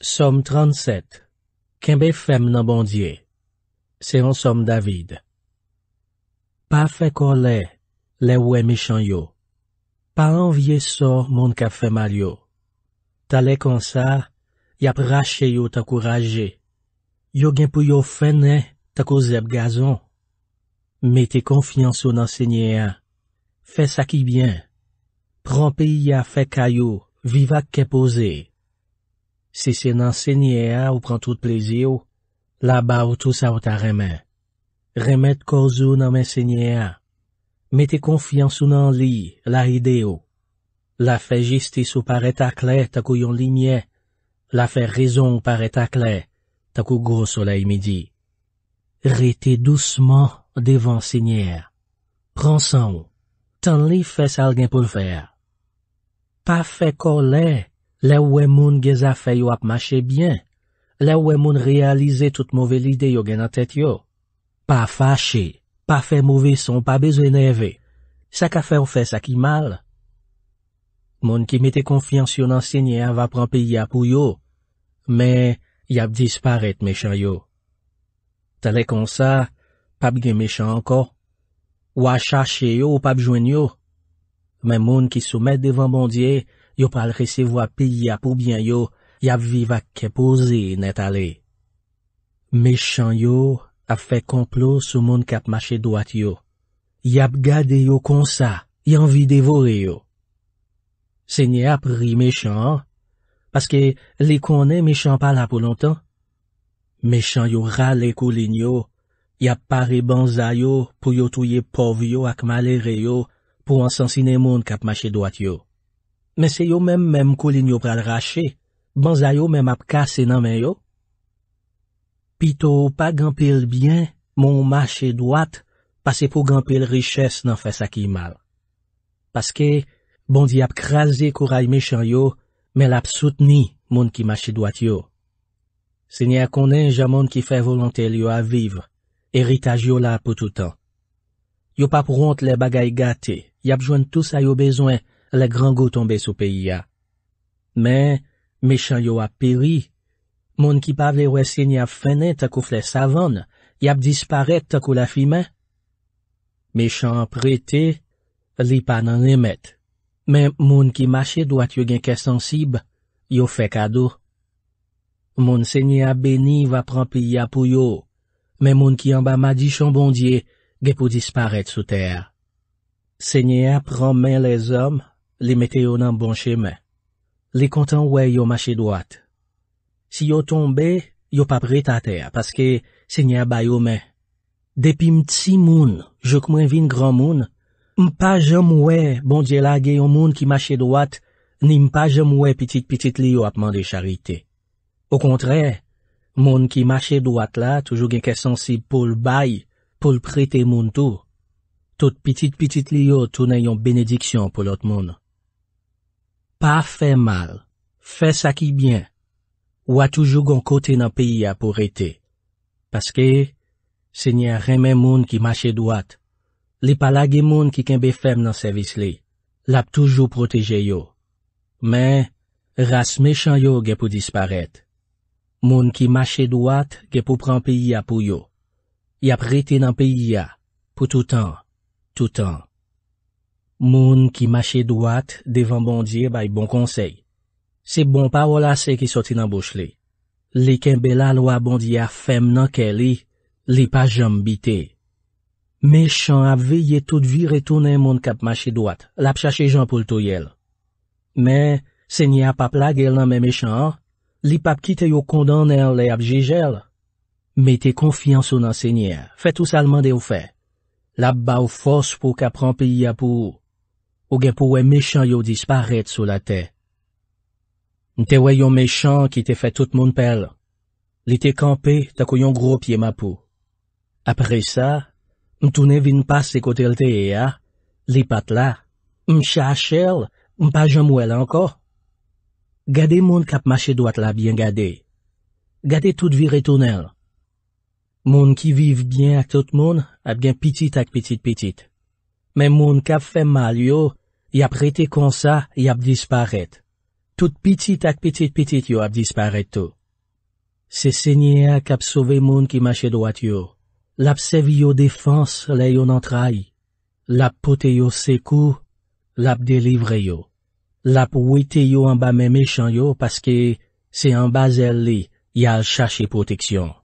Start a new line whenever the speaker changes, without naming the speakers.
SOM 37 KEN BE FEM NAN BON DIE SE YON SOM DAVID PA FE KOL LE LE WE MICHAN YO PA ANVYE SO MON KE FEM AL YO TA LE KON SA YA PRACHE YO TAKOU RAJE YO GEN PO YO FENE TAKOU ZEP GAZON METE KONFYANSO NAN SENYE YA FE SAKI BIEN PRANPI YA FE KAYO VIVAK KE POZE Se se nan senye a ou pran tout plezi ou, la ba ou tout sa ou ta remen. Remen de kozou nan men senye a. Mete konfians ou nan li la ide ou. La fe jistis ou pare takle takou yon li mye. La fe rezon ou pare takle takou gwo solei midi. Rete douceman devan senye a. Pran san ou. Tan li fes algen pou l'fer. Pa fe ko le. Lè wè moun geza fè yo ap mache byen. Lè wè moun realize tout mouvel ide yo gen a tèt yo. Pa fache, pa fè mouvison, pa bezwen e ve. Sak a fè ou fè sak i mal. Moun ki mette konfiansyon ansenye ava prampi ya pou yo. Mè, ya ap disparet mechay yo. Tè lè kon sa, pap gen mechay anko. Ou a chache yo ou pap jwen yo. Mè moun ki soumet devan bondye, yo pal resevo api yap oubyen yo, yap viva kepozi net ale. Meshan yo ap fe komplo sou moun kap mache dwat yo. Yap gade yo konsa, yonvi devore yo. Se nye ap ri meshan, paske li konen meshan pala pou lontan. Meshan yo rale kulin yo, yap pare banza yo pou yo touye pov yo ak male re yo pou ansansine moun kap mache dwat yo. Mè se yo mèm mèm koulin yo pral rachè, ban zay yo mèm ap kase nan men yo. Pito ou pa gampil byen, moun mâche doat, pase pou gampil richès nan fè sakimal. Paskè, bondi ap krasè kouray mechan yo, mèl ap soutni moun ki mâche doat yo. Se nye akonè jaman ki fè volantèl yo aviv, eritaj yo la pou toutan. Yo pa pront le bagay gate, yo ap jwen tout sa yo bezwen, le gran goutonbe sou peyi ya. Men, me chan yo ap peri, moun ki pavle wè sèny ap fènen takou f lè savon, yap disparet takou la fi men. Me chan ap rete, li pan an emet, men moun ki mache doat yo gen kè sensib, yo fèk adou. Moun sèny ap beni va pran piya pou yo, men moun ki yon ba madi chan bondye, ge pou disparet sou ter. Sèny ap pran men lè zòm, li metè yo nan bon chèmè. Li kontan wè yo machè doat. Si yo tombe, yo pa prit a tè, paske se nye abay yo mè. Depi mt si moun, jok mwen vin gran moun, mpa jom wè, bon djela ge yon moun ki machè doat, ni mpa jom wè pitit-pitit li yo apman de charite. Ou kontre, moun ki machè doat la, toujou genke sensib pou l'bay, pou l'prete moun tou. Tout pitit-pitit li yo, tou nè yon benediksyon pou lot moun. Pa fe mal, fe sa ki byen, ou a toujou gon kote nan piya pou rete. Paske, se nye remen moun ki mache doat, li pala ge moun ki kenbe fem nan servis li, lap toujou proteje yo. Men, ras mechanyo ge pou disparet. Moun ki mache doat ge pou pran piya pou yo. Yap rete nan piya pou toutan, toutan. Moun ki mache dwat devan bondye bay bon konsey. Se bon pa wala se ki soti nan bouch li. Li kembe la lo a bondye a fem nan ke li, li pa jom bite. Mechan ap veye tout vir etounen moun kap mache dwat, lap chache jan pou l'toyel. Men, se nye a pap la gel nan men mechan, li pap kite yo kondanen er li ap jejel. Mete konfianso nan se nye, er, fet ou salman de ou fe. Lap ba ou fos pou kap rampi ya pou ou. ou gen pou wè mechan yo disparèd sou la te. N te wè yon mechan ki te fè tout moun pel. Li te kampe takou yon gro pye mapou. Apre sa, n toune vin pas se kote lte e ya, li pat la, m chache l, m pa jom wè la anko. Gade moun kap mache doat la bien gade. Gade tout vir etounel. Moun ki viv bien ak tout moun ap gen pitit ak pitit pitit. Men moun kap fe mal yo, yap rete konsa, yap disparet. Tout pitit ak pitit pitit yo ap disparet to. Se se nye ak ap sove moun ki mache doat yo, lap se vi yo defans le yo nantray, lap pote yo seku, lap delivre yo, lap wite yo anba me mechan yo, paske se anba zel li, yal chache poteksyon.